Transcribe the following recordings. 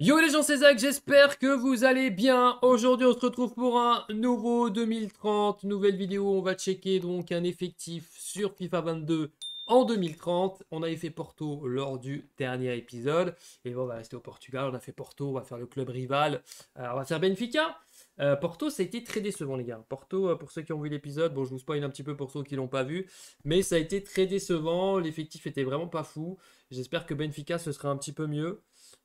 Yo les gens, c'est Zach, j'espère que vous allez bien. Aujourd'hui, on se retrouve pour un nouveau 2030, nouvelle vidéo. On va checker donc un effectif sur FIFA 22 en 2030. On avait fait Porto lors du dernier épisode. Et bon, on va rester au Portugal, on a fait Porto, on va faire le club rival. Euh, on va faire Benfica. Euh, Porto, ça a été très décevant, les gars. Porto, euh, pour ceux qui ont vu l'épisode, bon, je vous spoil un petit peu pour ceux qui l'ont pas vu, mais ça a été très décevant. L'effectif était vraiment pas fou. J'espère que Benfica, ce sera un petit peu mieux.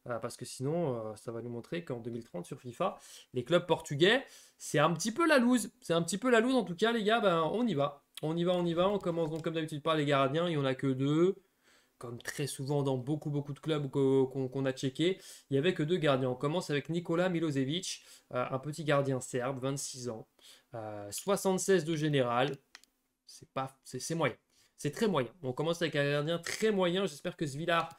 Euh, parce que sinon, euh, ça va nous montrer qu'en 2030 sur FIFA, les clubs portugais, c'est un petit peu la loose. C'est un petit peu la loose en tout cas, les gars. Ben, on y va. On y va, on y va. On commence donc comme d'habitude par les gardiens. Il n'y en a que deux. Comme très souvent dans beaucoup, beaucoup de clubs qu'on a checké, il n'y avait que deux gardiens. On commence avec Nicolas Milosevic, euh, un petit gardien serbe, 26 ans, 76 de général. C'est pas, c'est moyen. C'est très moyen. On commence avec un gardien très moyen. J'espère que Svilar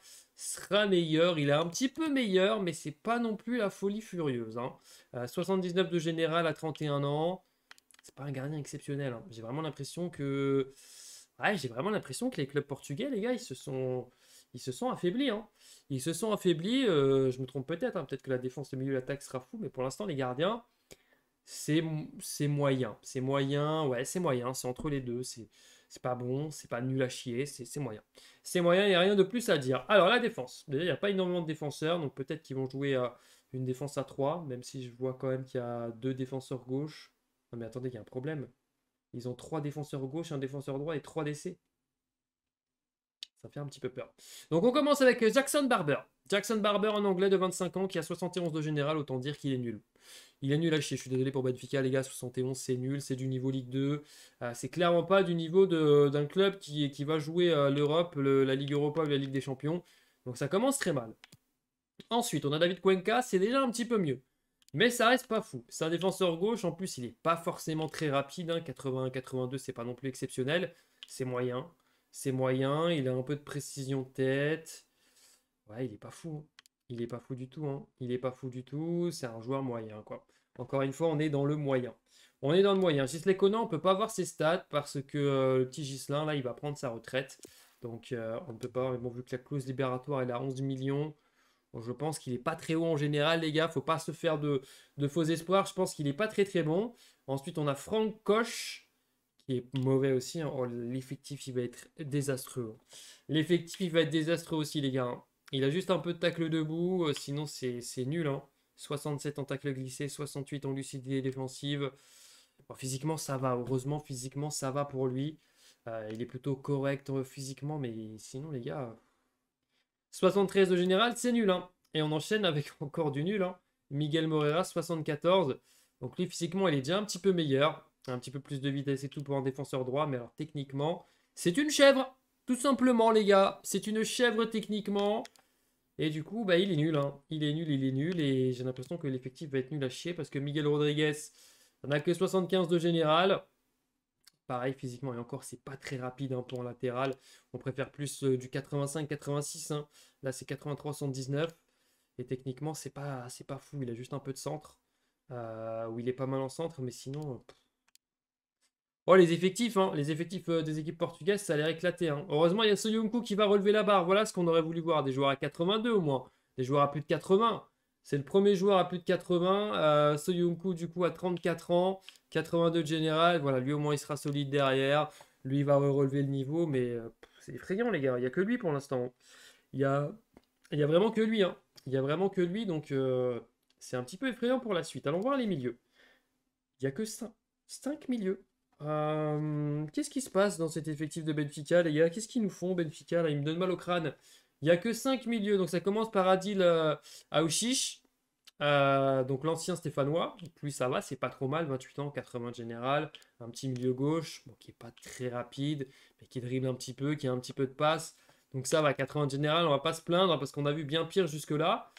sera meilleur. Il est un petit peu meilleur, mais c'est pas non plus la folie furieuse. 79 hein. euh, de général à 31 ans. C'est pas un gardien exceptionnel. Hein. J'ai vraiment l'impression que. Ouais, j'ai vraiment l'impression que les clubs portugais, les gars, ils se sont. Ils se sont affaiblis. Hein. Ils se sont affaiblis. Euh, je me trompe peut-être. Peut-être que la défense, de milieu, l'attaque sera fou. Mais pour l'instant, les gardiens, c'est moyen. C'est moyen. Ouais, c'est moyen. C'est entre les deux. C'est. C'est pas bon, c'est pas nul à chier, c'est moyen. C'est moyen, il n'y a rien de plus à dire. Alors la défense. il n'y a pas énormément de défenseurs, donc peut-être qu'ils vont jouer une défense à 3, même si je vois quand même qu'il y a deux défenseurs gauche. Non mais attendez, il y a un problème. Ils ont trois défenseurs gauche, un défenseur droit et trois décès. Ça fait un petit peu peur. Donc on commence avec euh, Jackson Barber. Jackson Barber en anglais de 25 ans qui a 71 de général, autant dire qu'il est nul. Il est nul à chier, je suis désolé pour Benfica les gars, 71 c'est nul, c'est du niveau Ligue 2. Euh, c'est clairement pas du niveau d'un club qui, qui, va jouer à euh, l'Europe, la Ligue Europa ou la Ligue des Champions. Donc ça commence très mal. Ensuite on a David Cuenca, c'est déjà un petit peu mieux. Mais ça reste pas fou. C'est un défenseur gauche, en plus il n'est pas forcément très rapide, 81-82 hein. c'est pas non plus exceptionnel, c'est moyen c'est moyen, il a un peu de précision de tête. Ouais, il est pas fou. Hein. Il est pas fou du tout. Hein. Il est pas fou du tout. C'est un joueur moyen, quoi. Encore une fois, on est dans le moyen. On est dans le moyen. Gisley Conan, on peut pas voir ses stats parce que euh, le petit Gislin, là, il va prendre sa retraite. Donc, euh, on ne peut pas. Mais vu que la clause libératoire, elle à 11 millions, je pense qu'il est pas très haut en général, les gars. Faut pas se faire de, faux espoirs. Je pense qu'il est pas très, très bon. Ensuite, on a Franck Koch qui est mauvais aussi. Hein. Oh, l'effectif, il va être désastreux. Hein. L'effectif, il va être désastreux aussi, les gars. Hein. Il a juste un peu de tacle debout, euh, sinon c'est nul. 67 en tacle glissé, 68 en lucidité défensive. physiquement, ça va. Heureusement, physiquement, ça va pour lui. Euh, il est plutôt correct euh, physiquement, mais sinon, les gars... 73 au général, c'est nul. Et on enchaîne avec encore du nul. Miguel morera 74. Donc lui, physiquement, il est déjà un petit peu meilleur. Un petit peu plus de vitesse et tout pour un défenseur droit. Mais alors, techniquement, c'est une chèvre. Tout simplement, les gars. C'est une chèvre techniquement. Et du coup, bah, il est nul. Hein. Il est nul, il est nul. Et j'ai l'impression que l'effectif va être nul à chier parce que Miguel Rodriguez n'a que 75 de général. Pareil, physiquement, et encore, c'est pas très rapide hein, un pour latéral. On préfère plus euh, du 85-86. Hein. Là, c'est 83-119. Et techniquement, c'est pas, pas fou. Il a juste un peu de centre. Ou euh, où il est pas mal en centre, mais sinon, Oh, les effectifs, hein. les effectifs euh, des équipes portugaises, ça a l'air éclaté. Hein. Heureusement, il y a Soyuncu qui va relever la barre. Voilà ce qu'on aurait voulu voir. Des joueurs à 82 au moins. Des joueurs à plus de 80. C'est le premier joueur à plus de 80. Euh, Soyuncu, du coup, à 34 ans. 82 de général. Voilà, lui au moins, il sera solide derrière. Lui, il va relever le niveau. Mais euh, c'est effrayant, les gars. Il n'y a que lui pour l'instant. Il y a... a vraiment que lui. Hein. Il y a vraiment que lui. Donc, euh, c'est un petit peu effrayant pour la suite. Allons voir les milieux. Il n'y a que 5, 5 milieux. Euh, qu'est-ce qui se passe dans cet effectif de Benfica, les gars Qu'est-ce qu'ils nous font, Benfica Là, ils me donne mal au crâne. Il n'y a que 5 milieux. Donc, ça commence par Adil euh, euh, donc l'ancien Stéphanois. Plus ça va, c'est pas trop mal. 28 ans, 80 de général. Un petit milieu gauche, bon, qui est pas très rapide, mais qui dribble un petit peu, qui a un petit peu de passe. Donc, ça va, 80 de général. On va pas se plaindre parce qu'on a vu bien pire jusque-là.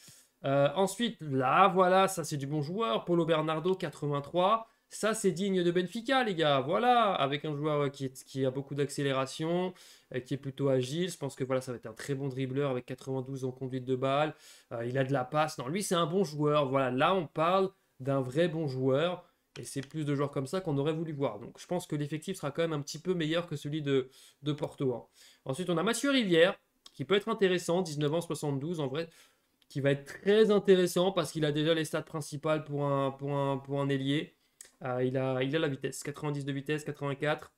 Euh, ensuite, là, voilà, ça c'est du bon joueur. Polo Bernardo, 83. Ça, c'est digne de Benfica, les gars. Voilà, avec un joueur euh, qui, a beaucoup d'accélération, euh, qui est plutôt agile. Je pense que voilà, ça va être un très bon dribbleur avec 92 en conduite de balle. Euh, il a de la passe. Non, lui, c'est un bon joueur. Voilà, là, on parle d'un vrai bon joueur. Et c'est plus de joueurs comme ça qu'on aurait voulu voir. Donc, je pense que l'effectif sera quand même un petit peu meilleur que celui de, de Porto. Hein. Ensuite, on a Mathieu Rivière, qui peut être intéressant, 19 ans, 72. En vrai, qui va être très intéressant parce qu'il a déjà les stats principales pour un, pour un, pour un ailier. Euh, il, a, la vitesse, 90 de vitesse, 84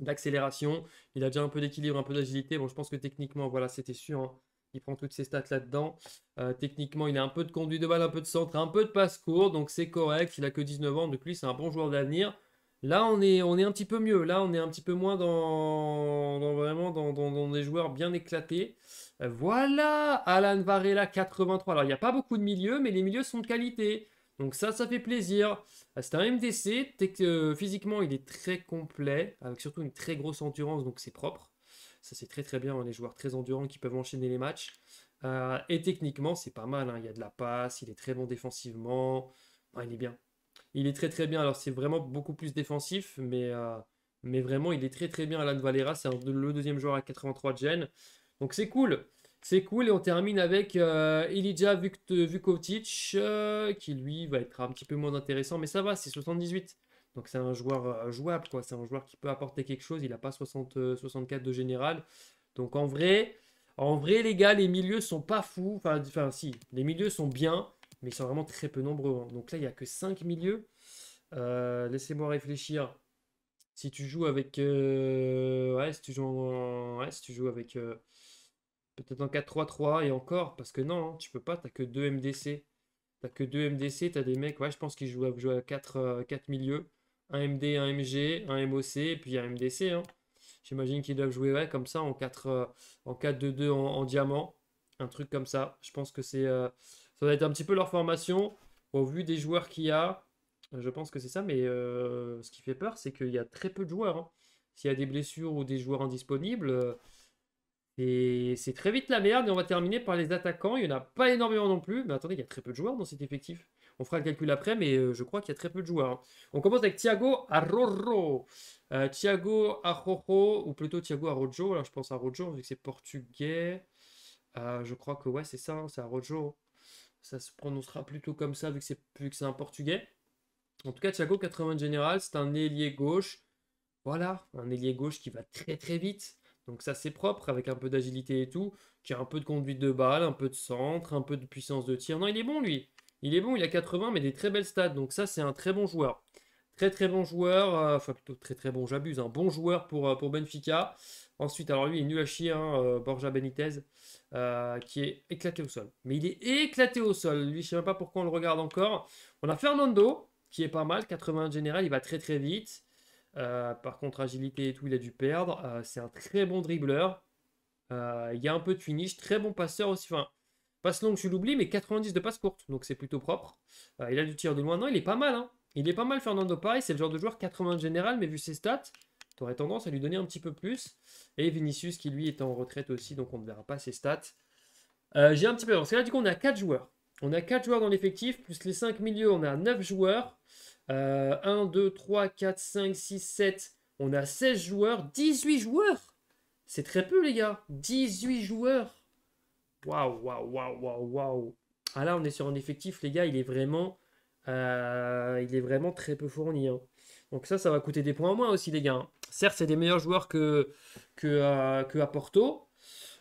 d'accélération. Il a déjà un peu d'équilibre, un peu d'agilité. Bon, je pense que techniquement, voilà, c'était sûr. Hein. Il prend toutes ses stats là-dedans. Euh, techniquement, il a un peu de conduite de balle, un peu de centre, un peu de passe court. Donc c'est correct. Il a que 19 ans. Donc lui, c'est un bon joueur d'avenir. Là, on est, on est un petit peu mieux. Là, on est un petit peu moins dans, vraiment dans, des joueurs bien éclatés. Euh, voilà, Alan Varela 83. Alors, il n'y a pas beaucoup de milieux, mais les milieux sont de qualité. Donc ça, ça fait plaisir. Euh, c'est un MDC. Euh, physiquement il est très complet, avec surtout une très grosse endurance, donc c'est propre. Ça c'est très très bien, on hein, les joueurs très endurants qui peuvent enchaîner les matchs. Euh, et techniquement c'est pas mal, hein. il y a de la passe, il est très bon défensivement, ah, il est bien. Il est très très bien, alors c'est vraiment beaucoup plus défensif, mais, mais vraiment il est très très bien Alan Valera, c'est le deuxième joueur à 83 de gêne. Donc c'est cool. C'est cool. Et on termine avec euh, Ilija Vukovic euh, qui lui va être un petit peu moins intéressant, mais ça va, c'est 78. Donc c'est un joueur euh, jouable, quoi. C'est un joueur qui peut apporter quelque chose. Il n'a pas 60, 64 de général. Donc en vrai, en vrai, les gars, les milieux sont pas fous. Enfin, enfin si, les milieux sont bien, mais ils sont vraiment très peu nombreux. Hein. Donc là, il n'y a que 5 milieux. Laissez-moi réfléchir. Si tu joues avec. ouais, si tu joues, ouais, si tu joues avec Peut-être en 4-3-3 et encore, parce que non, hein, tu peux pas, t'as que deux MDC. T'as que 2 MDC, t'as des mecs, ouais, je pense qu'ils jouent à, à 4, euh, milieux. Un MD, un MG, un MOC, et puis un MDC. Hein. J'imagine qu'ils doivent jouer ouais, comme ça en 4-2-2 euh, en, diamant. Un truc comme ça. Je pense que c'est euh, ça va être un petit peu leur formation. Au vu des joueurs qu'il y a, je pense que c'est ça. Mais ce qui fait peur, c'est qu'il y a très peu de joueurs. Hein. S'il y a des blessures ou des joueurs indisponibles et c'est très vite la merde. Et on va terminer par les attaquants. Il n'y en a pas énormément non plus. Mais attendez, il y a très peu de joueurs dans cet effectif. On fera le calcul après, mais euh, je crois qu'il y a très peu de joueurs. Hein. On commence avec Thiago Arrojo. Euh, Thiago Arrojo, ou plutôt Thiago Arrojo. Là, je pense à Arrojo, vu que c'est portugais. Euh, je crois que ouais, c'est ça, hein, c'est Arrojo. Ça se prononcera plutôt comme ça, vu que c'est un portugais. En tout cas, Thiago, 80 général, c'est un ailier gauche. Voilà, un ailier gauche qui va très très vite. Donc ça c'est propre avec un peu d'agilité et tout, qui a un peu de conduite de balle, un peu de centre, un peu de puissance de tir. Non, il est bon lui. Il est bon, il a 80 mais des très belles stats. Donc ça c'est un très bon joueur. Très très bon joueur, euh, enfin plutôt très très bon, j'abuse, un hein. bon joueur pour, euh, pour Benfica. Ensuite, alors lui il est nul à chier, hein, euh, Borja Benitez, qui est éclaté au sol. Mais il est éclaté au sol, lui je sais même pas pourquoi on le regarde encore. On a Fernando, qui est pas mal, 80 général, il va très très vite. Euh, par contre, agilité et tout, il a dû perdre. Euh, c'est un très bon dribbleur. Euh, il y a un peu de finish. Très bon passeur aussi. Enfin, passe longue, je l'oublie, mais 90 de passe courte. Donc c'est plutôt propre. il a du tir de loin. Non, il est pas mal. Hein. Il est pas mal, Fernando Paris, C'est le genre de joueur 80 de général, mais vu ses stats, tu aurais tendance à lui donner un petit peu plus. Et Vinicius, qui lui est en retraite aussi, donc on ne verra pas ses stats. J'ai un petit peu. Parce que là, du coup, on a 4 joueurs. On a 4 joueurs dans l'effectif, plus les 5 milieux, on a 9 joueurs. 1, 2, 3, 4, 5, 6, 7. On a 16 joueurs, 18 joueurs. C'est très peu, les gars. 18 joueurs. Waouh, waouh, waouh, waouh, waouh. Ah là, on est sur un effectif, les gars, il est vraiment, euh, il est vraiment très peu fourni. Hein. Donc ça, ça va coûter des points en moins aussi, les gars. Hein. Certes, c'est des meilleurs joueurs que, que, euh, que à Porto,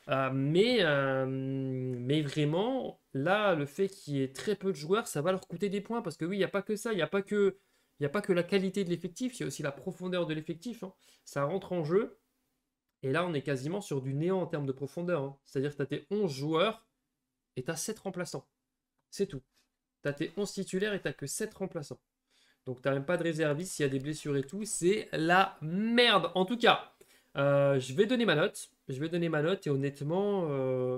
euh, mais, euh, mais vraiment, là, le fait qu'il y ait très peu de joueurs, ça va leur coûter des points. Parce que oui, il n'y a pas que ça, il n'y a pas que. Il a pas que la qualité de l'effectif, il y a aussi la profondeur de l'effectif. Hein. Ça rentre en jeu. Et là, on est quasiment sur du néant en termes de profondeur. Hein. C'est-à-dire que tu as tes 11 joueurs et tu as 7 remplaçants. C'est tout. Tu as tes 11 titulaires et tu que 7 remplaçants. Donc tu même pas de réserviste, s'il y a des blessures et tout. C'est la merde. En tout cas, euh, je vais donner ma note. Je vais donner ma note et honnêtement, euh,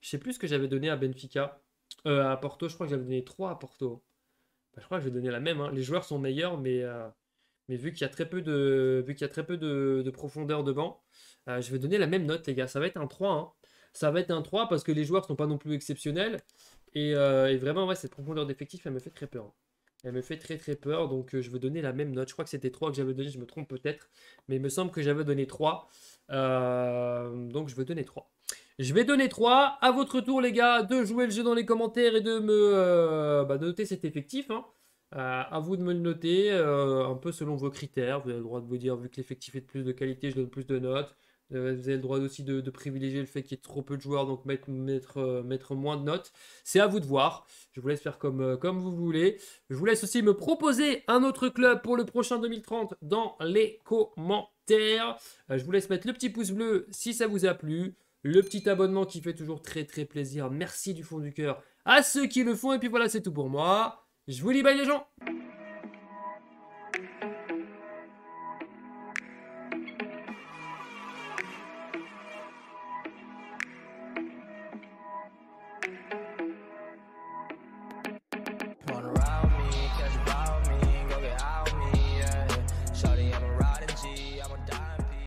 je sais plus ce que j'avais donné à Benfica. Euh, à Porto, je crois que j'avais donné 3 à Porto. Bah, je crois que je vais donner la même. Hein. Les joueurs sont meilleurs, mais, mais vu qu'il y a très peu de, vu qu'il y a très peu de, profondeur de banc, je vais donner la même note, les gars. Ça va être un 3. Hein. Ça va être un 3 parce que les joueurs sont pas non plus exceptionnels. Et, vraiment, ouais, cette profondeur d'effectif, elle me fait très peur. Hein. Elle me fait très très peur, donc euh, je veux donner la même note. Je crois que c'était 3 que j'avais donné, je me trompe peut-être, mais il me semble que j'avais donné 3. Euh, donc je veux donner 3. Je vais donner 3. À votre tour, les gars, de jouer le jeu dans les commentaires et de me euh, bah, noter cet effectif. A hein. à vous de me le noter, un peu selon vos critères. Vous avez le droit de vous dire, vu que l'effectif est de plus de qualité, je donne plus de notes. Euh, vous avez le droit aussi de, privilégier le fait qu'il y ait trop peu de joueurs, donc mettre, euh, moins de notes. C'est à vous de voir. Je vous laisse faire euh, comme, vous voulez. Je vous laisse aussi me proposer un autre club pour le prochain 2030 dans les commentaires. je vous laisse mettre le petit pouce bleu si ça vous a plu. Le petit abonnement qui fait toujours très très plaisir. Merci du fond du cœur à ceux qui le font. Et puis voilà, c'est tout pour moi. Je vous dis bye les gens